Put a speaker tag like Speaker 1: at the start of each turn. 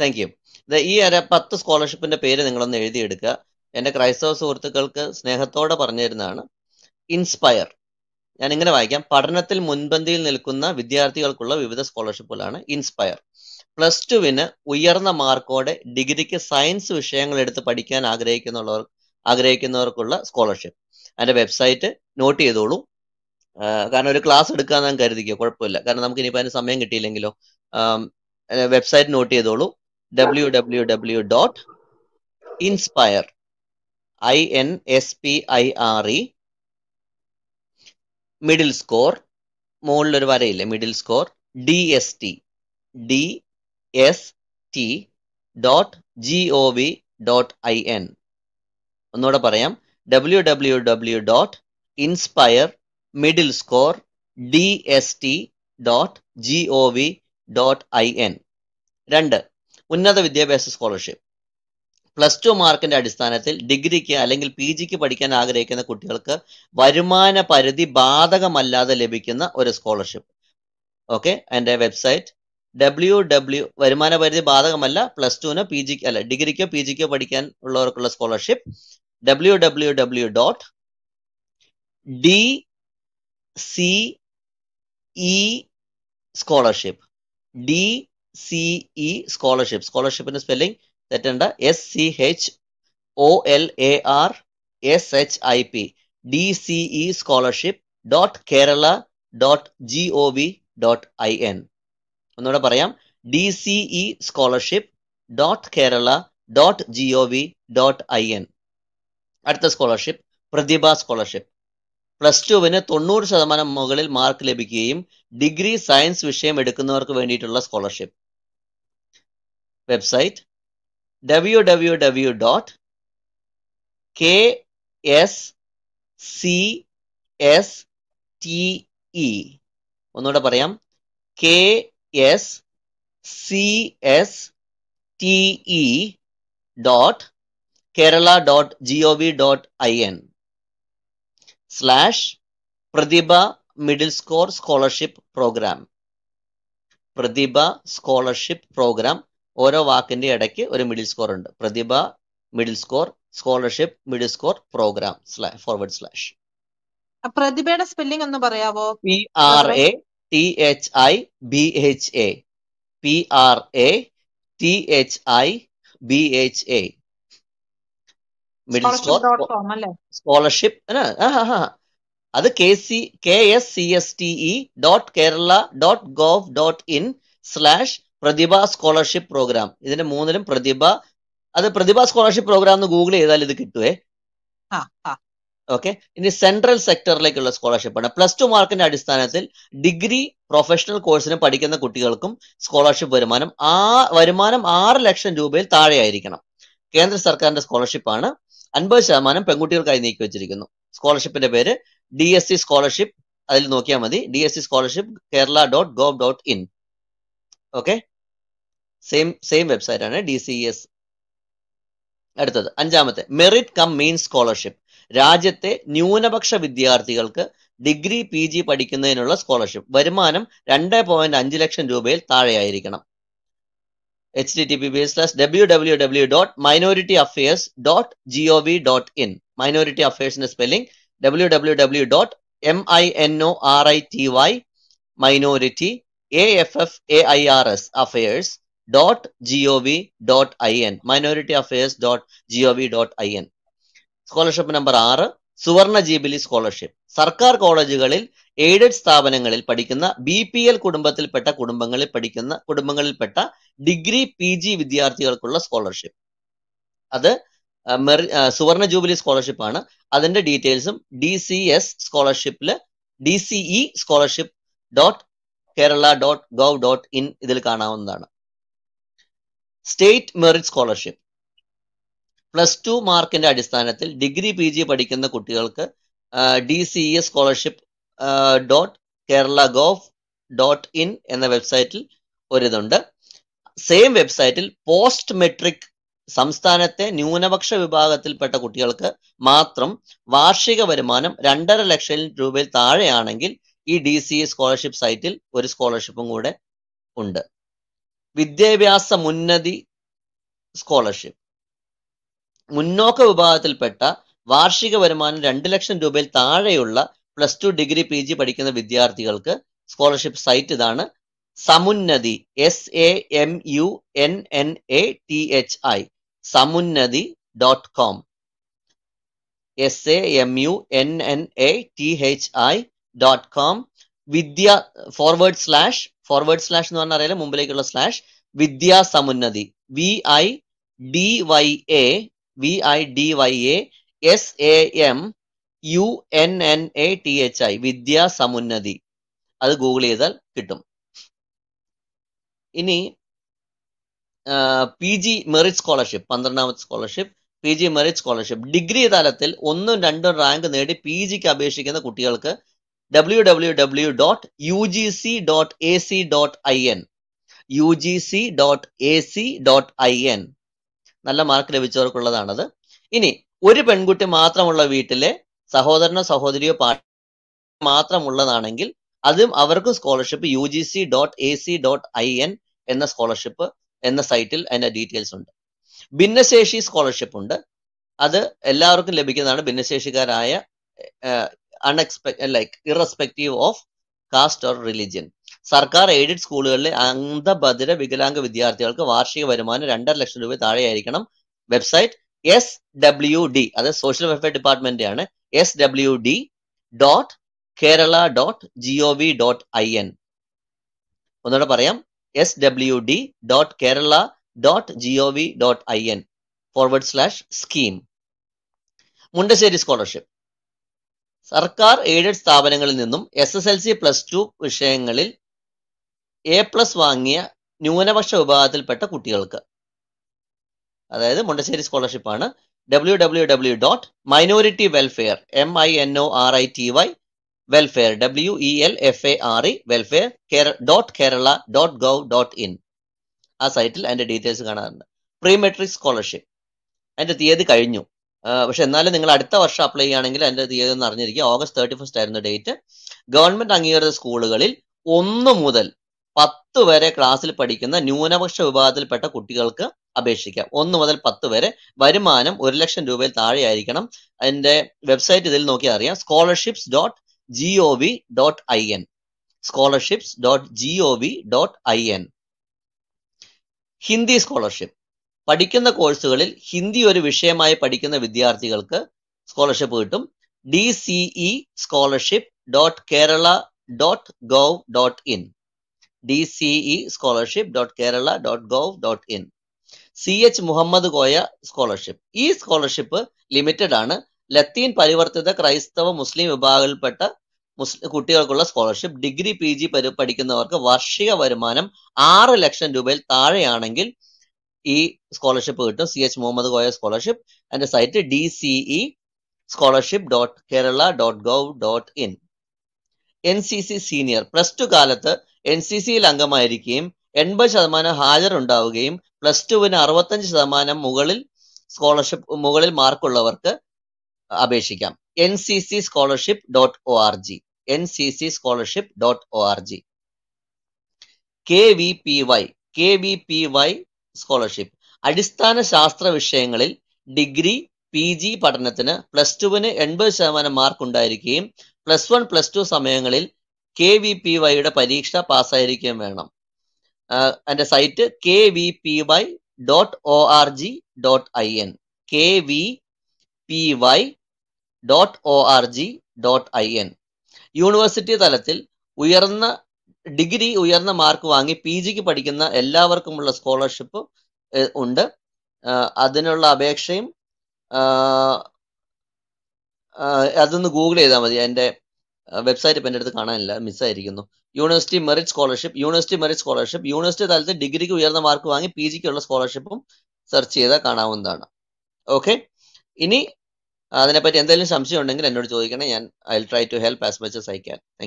Speaker 1: thank you ഈ ഒരു പത്ത് സ്കോളർഷിപ്പിന്റെ പേര് നിങ്ങളൊന്ന് എഴുതിയെടുക്കുക എന്റെ ക്രൈസ്തവ സുഹൃത്തുക്കൾക്ക് സ്നേഹത്തോടെ പറഞ്ഞിരുന്നതാണ് ഇൻസ്പയർ ഞാൻ ഇങ്ങനെ വായിക്കാം പഠനത്തിൽ മുൻപന്തിയിൽ നിൽക്കുന്ന വിദ്യാർത്ഥികൾക്കുള്ള വിവിധ സ്കോളർഷിപ്പുകളാണ് ഇൻസ്പയർ പ്ലസ് ടുവിന് ഉയർന്ന മാർക്കോടെ ഡിഗ്രിക്ക് സയൻസ് വിഷയങ്ങൾ എടുത്ത് പഠിക്കാൻ ആഗ്രഹിക്കുന്നുള്ളവർ ആഗ്രഹിക്കുന്നവർക്കുള്ള സ്കോളർഷിപ്പ് അതിന്റെ വെബ്സൈറ്റ് നോട്ട് ചെയ്തോളൂ കാരണം ഒരു ക്ലാസ് ഞാൻ കരുതിക്കോ കുഴപ്പമില്ല കാരണം നമുക്ക് ഇനിയിപ്പോ അതിന് സമയം കിട്ടിയില്ലെങ്കിലോ വെബ്സൈറ്റ് നോട്ട് ചെയ്തോളൂ W W W dot inspire I N S P I R E middle score മുകളിലൊരു വരയില്ലേ middle score D S T D S T dot G O V dot I N ഒന്നുകൂടെ പറയാം W W W dot inspire middle score D S T dot G O V dot I N രണ്ട് ഉന്നത വിദ്യാഭ്യാസ scholarship plus two മാർക്കിന്റെ അടിസ്ഥാനത്തിൽ ഡിഗ്രിക്ക് അല്ലെങ്കിൽ P ജിക്ക് പഠിക്കാൻ ആഗ്രഹിക്കുന്ന കുട്ടികൾക്ക് വരുമാന പരിധി ബാധകമല്ലാതെ ലഭിക്കുന്ന ഒരു സ്കോളർഷിപ്പ് ഓക്കെ എൻ്റെ വെബ്സൈറ്റ് ഡബ്ല്യു ഡബ്ല്യു വരുമാന പരിധി ബാധകമല്ല പ്ലസ് ടുവിനോ പി ജിക്ക് അല്ല ഡിഗ്രിക്കോ പി ജിക്കോ പഠിക്കാൻ ഉള്ളവർക്കുള്ള scholarship W W W dot D C E scholarship D C E scholarship സ്കോളർഷിപ്പിന്റെ സ്പെല്ലിംഗ് തെറ്റണ്ട S C H O L A R S H I P D C E scholarship dot Kerala dot G O V dot I N ഒന്നുകൂടെ പറയാം D C E scholarship dot Kerala dot G O V dot I N അടുത്ത scholarship Prathibha scholarship plus ടുവിന് തൊണ്ണൂറ് ശതമാനം മുകളിൽ mark ലഭിക്കുകയും degree science വിഷയം എടുക്കുന്നവർക്ക് വേണ്ടിയിട്ടുള്ള സ്കോളർഷിപ്പ് website www.kscste ഒന്നുകൂടെ പറയാം K S C S T E dot Kerala dot G O V dot I N slash Prathibha middle score scholarship program Prathibha scholarship program ഓരോ വാക്കിന്റെ ഇടയ്ക്ക് ഒരു മിഡിൽ സ്കോർ ഉണ്ട് Prathibha middle score scholarship middle score program forward slash പ്രതിഭയുടെ spelling ഒന്ന് പറയാവോ P R A T H I B H A P R A T H I B H A middle score scholarship അത് K C K S C S T E dot Kerala dot gov dot in slash Prathibha scholarship program ഇതിന്റെ മൂന്നിലും പ്രതിഭ അത് Prathibha scholarship program എന്ന് Google ചെയ്താൽ ഇത് കിട്ടുവേ okay ഇനി central സെക്ടറിലേക്കുള്ള സ്കോളർഷിപ്പ് ആണ് പ്ലസ് ടു മാർക്കിന്റെ അടിസ്ഥാനത്തിൽ ഡിഗ്രി പ്രൊഫഷണൽ കോഴ്സിന് പഠിക്കുന്ന കുട്ടികൾക്കും സ്കോളർഷിപ്പ് വരുമാനം ആ വരുമാനം ആറ് ലക്ഷം രൂപയിൽ താഴെയായിരിക്കണം കേന്ദ്ര സർക്കാരിന്റെ സ്കോളർഷിപ്പ് ആണ് അൻപത് ശതമാനം പെൺകുട്ടികൾക്കായി നീക്കി വെച്ചിരിക്കുന്നു സ്കോളർഷിപ്പിന്റെ പേര് ഡി എസ് സി സ്കോളർഷിപ്പ് അതിൽ നോക്കിയാൽ മതി D S C scholarship Kerala dot gov dot in okay same same website ആണ് ഡി സി എസ് അടുത്തത് അഞ്ചാമത്തെ മെറിറ്റ് കം മീൻ സ്കോളർഷിപ്പ് രാജ്യത്തെ ന്യൂനപക്ഷ വിദ്യാർത്ഥികൾക്ക് ഡിഗ്രി പി ജി പഠിക്കുന്നതിനുള്ള സ്കോളർഷിപ്പ് വരുമാനം രണ്ട് പോയിന്റ് അഞ്ച് ലക്ഷം രൂപയിൽ താഴെയായിരിക്കണം H D T P B S plus W W W dot minority affairs dot G O V dot in minority അഫയേഴ്സിന്റെ spelling W W W dot M I N O R I T Y minority A F F A I R S affairs dot G O V dot I N minority affairs dot G O V dot I N scholarship number ആറ് സുവർണ ജൂബിലി scholarship സർക്കാർ കോളേജുകളിൽ aided സ്ഥാപനങ്ങളിൽ പഠിക്കുന്ന B P L കുടുംബത്തിൽപ്പെട്ട കുടുംബങ്ങളിൽ പഠിക്കുന്ന കുടുംബങ്ങളിൽപ്പെട്ട ഡിഗ്രി പി ജി വിദ്യാർത്ഥികൾക്കുള്ള സ്കോളർഷിപ്പ് അത് സുവർണ ജൂബിലി സ്കോളർഷിപ്പ് ആണ് അതിന്റെ ഡീറ്റെയിൽസും ഡി സി എസ് സ്കോളർഷിപ്പില് D E scholarship dot Kerala dot gov dot in ഇതിൽ കാണാവുന്നതാണ് state merit scholarship plus two മാർക്കിന്റെ അടിസ്ഥാനത്തിൽ ഡിഗ്രി പി ജി പഠിക്കുന്ന കുട്ടികൾക്ക് D C S scholarship dot Kerala gov dot in എന്ന വെബ്സൈറ്റിൽ ഒരിതുണ്ട് സെയിം വെബ്സൈറ്റിൽ പോസ്റ്റ് മെട്രിക് സംസ്ഥാനത്തെ ന്യൂനപക്ഷ വിഭാഗത്തിൽപ്പെട്ട കുട്ടികൾക്ക് മാത്രം വാർഷിക വരുമാനം രണ്ടര ലക്ഷം രൂപയിൽ താഴെയാണെങ്കിൽ ഈ ഡി സി സ്കോളർഷിപ്പ് സൈറ്റിൽ ഒരു സ്കോളർഷിപ്പും കൂടെ ഉണ്ട് വിദ്യാഭ്യാസ മുന്നതി സ്കോളർഷിപ്പ് മുന്നോക്ക വിഭാഗത്തിൽപ്പെട്ട വാർഷിക വരുമാനം രണ്ട് ലക്ഷം രൂപയിൽ താഴെയുള്ള plus two degree P G പഠിക്കുന്ന വിദ്യാർത്ഥികൾക്ക് സ്കോളർഷിപ്പ് സൈറ്റ് ഇതാണ് Samunnathi S A M U N N A T H I Samunnathi dot com S A M U N N A T H I dot com Vidya forward slash forward slash എന്ന് പറഞ്ഞാൽ അറിയാലോ മുമ്പിലേക്കുള്ള slash Vidya Samunnathi V I D Y A V I D Y A S A M U N N A T H I Vidya Samunnathi അത് Google ചെയ്താൽ കിട്ടും ഇനി P G merit scholarship പന്ത്രണ്ടാമത്തെ scholarship P G merit scholarship degree തലത്തിൽ ഒന്നും രണ്ടും rank നേടി P ജിക്ക് അപേക്ഷിക്കുന്ന കുട്ടികൾക്ക് www.ugc.ac.in ugc.ac.in നല്ല മാർക്ക് ലഭിച്ചവർക്കുള്ളതാണത് ഇനി ഒരു പെൺകുട്ടി മാത്രമുള്ള വീട്ടിലെ സഹോദരനോ സഹോദരിയോ പാ മാത്രമുള്ളതാണെങ്കിൽ അതും അവർക്ക് scholarship U G C dot A C dot I N എന്ന സ്കോളർഷിപ്പ് എന്ന സൈറ്റിൽ അതിന്റെ ഡീറ്റെയിൽസ് ഉണ്ട് ഭിന്നശേഷി സ്കോളർഷിപ്പ് ഉണ്ട് അത് എല്ലാവർക്കും ലഭിക്കുന്നതാണ് ഭിന്നശേഷിക്കാരായ unexpect like irrespective of caste or religion സർക്കാർ എയ്ഡഡ് സ്കൂളുകളിലെ അന്ധഭദ്ര വികലാംഗ വിദ്യാർത്ഥികൾക്ക് വാർഷിക വരുമാനം രണ്ടര ലക്ഷം രൂപ താഴെയായിരിക്കണം വെബ്സൈറ്റ് എസ് ഡബ്ല്യു ഡി അതായത് സോഷ്യൽ വെൽഫെയർ ഡിപ്പാർട്ട്മെന്റ് ആണ് S W D dot Kerala dot G O V dot I N ഒന്നുകൂടെ പറയാം S W D dot Kerala dot G O V dot I N forward slash scheme Mundassery scholarship സർക്കാർ aided സ്ഥാപനങ്ങളിൽ നിന്നും S S L C plus two വിഷയങ്ങളിൽ A plus വാങ്ങിയ ന്യൂനപക്ഷ വിഭാഗത്തിൽപ്പെട്ട കുട്ടികൾക്ക് അതായത് മുണ്ടശ്ശേരി സ്കോളർഷിപ്പാണ് W W W dot minority welfare M I N O R I T Y welfare W E L F A R E welfare dot Kerala dot gov dot in ആ സൈറ്റിൽ അതിൻ്റെ ഡീറ്റെയിൽസ് കാണാറുണ്ട് പ്രീമെട്രിക് സ്കോളർഷിപ്പ് അതിൻ്റെ തീയതി കഴിഞ്ഞു പക്ഷെ എന്നാലും നിങ്ങൾ അടുത്ത വർഷം അപ്ലൈ ചെയ്യുകയാണെങ്കിൽ അതിന്റെ തീയതി ഒന്ന് അറിഞ്ഞിരിക്കുക ഓഗസ്റ്റ് തേർട്ടി ഫസ്റ്റ് ആയിരുന്നു ഡേറ്റ് ഗവൺമെന്റ് അംഗീകൃത സ്കൂളുകളിൽ ഒന്ന് മുതൽ പത്ത് വരെ ക്ലാസ്സിൽ പഠിക്കുന്ന ന്യൂനപക്ഷ വിഭാഗത്തിൽപ്പെട്ട കുട്ടികൾക്ക് അപേക്ഷിക്കാം ഒന്ന് മുതൽ പത്ത് വരെ വരുമാനം ഒരു ലക്ഷം രൂപയിൽ താഴെയായിരിക്കണം അതിന്റെ വെബ്സൈറ്റ് ഇതിൽ നോക്കി അറിയാം scholarships dot G O V dot I N scholarships dot G O V dot I N Hindi scholarship പഠിക്കുന്ന കോഴ്സുകളിൽ ഹിന്ദി ഒരു വിഷയമായി പഠിക്കുന്ന വിദ്യാർത്ഥികൾക്ക് സ്കോളർഷിപ്പ് കിട്ടും D CE scholarship dot Kerala dot gov dot in D CE scholarship dot Kerala dot gov dot in C H Muhammad Koya scholarship ഈ scholarship limited ആണ് ലത്തീൻ പരിവർത്തിത ക്രൈസ്തവ മുസ്ലിം വിഭാഗത്തിൽപ്പെട്ട മുസ്ലിം കുട്ടികൾക്കുള്ള സ്കോളർഷിപ്പ് ഡിഗ്രി പി ജി പഠിക്കുന്നവർക്ക് വാർഷിക വരുമാനം ആറ് ലക്ഷം രൂപയിൽ താഴെയാണെങ്കിൽ ഈ സ്കോളർഷിപ്പ് കിട്ടും C H Muhammad Koya scholarship എന്റെ site D CE scholarship dot Kerala dot gov dot in N C C senior plus two കാലത്ത് എൻ സി സിയിൽ അംഗമായിരിക്കുകയും എൺപത് ശതമാനം ഹാജർ ഉണ്ടാവുകയും പ്ലസ് ടുവിന് അറുപത്തഞ്ച് ശതമാനം മുകളിൽ സ്കോളർഷിപ്പ് മുകളിൽ മാർക്കുള്ളവർക്ക് അപേക്ഷിക്കാം N C C scholarship dot O R G N C C scholarship dot O R G K V P Y K V P Y scholarship അടിസ്ഥാന ശാസ്ത്ര വിഷയങ്ങളിൽ ഡിഗ്രി പി ജി പഠനത്തിന് പ്ലസ് ടുവിന് എൺപത് ശതമാനം മാർക്ക് ഉണ്ടായിരിക്കുകയും പ്ലസ് വൺ പ്ലസ് ടു സമയങ്ങളിൽ K V P വൈയുടെ പരീക്ഷ പാസ്സായിരിക്കുകയും വേണം എൻ്റെ site K V P Y dot O R G dot I N K V P Y dot O R G dot I N university തലത്തിൽ ഉയർന്ന degree ഉയർന്ന mark വാങ്ങി പി ജിക്ക് പഠിക്കുന്ന എല്ലാവർക്കുമുള്ള സ്കോളർഷിപ്പ് ഉണ്ട് അതിനുള്ള അപേക്ഷയും അതൊന്ന് ഗൂഗിൾ ചെയ്താൽ മതി എൻ്റെ വെബ്സൈറ്റ് ഇപ്പം എൻ്റെ അടുത്ത് കാണാനില്ല മിസ്സായിരിക്കുന്നു university merit scholarship university merit scholarship university തലത്തിൽ ഡിഗ്രിക്ക് ഉയർന്ന മാർക്ക് വാങ്ങി പി ജിക്കുള്ള സ്കോളർഷിപ്പും സെർച്ച് ചെയ്താൽ കാണാവുന്നതാണ് ഓക്കെ ഇനി അതിനെപ്പറ്റി എന്തെങ്കിലും സംശയം ഉണ്ടെങ്കിൽ എന്നോട് ചോദിക്കണേ ഞാൻ I try to help as much I can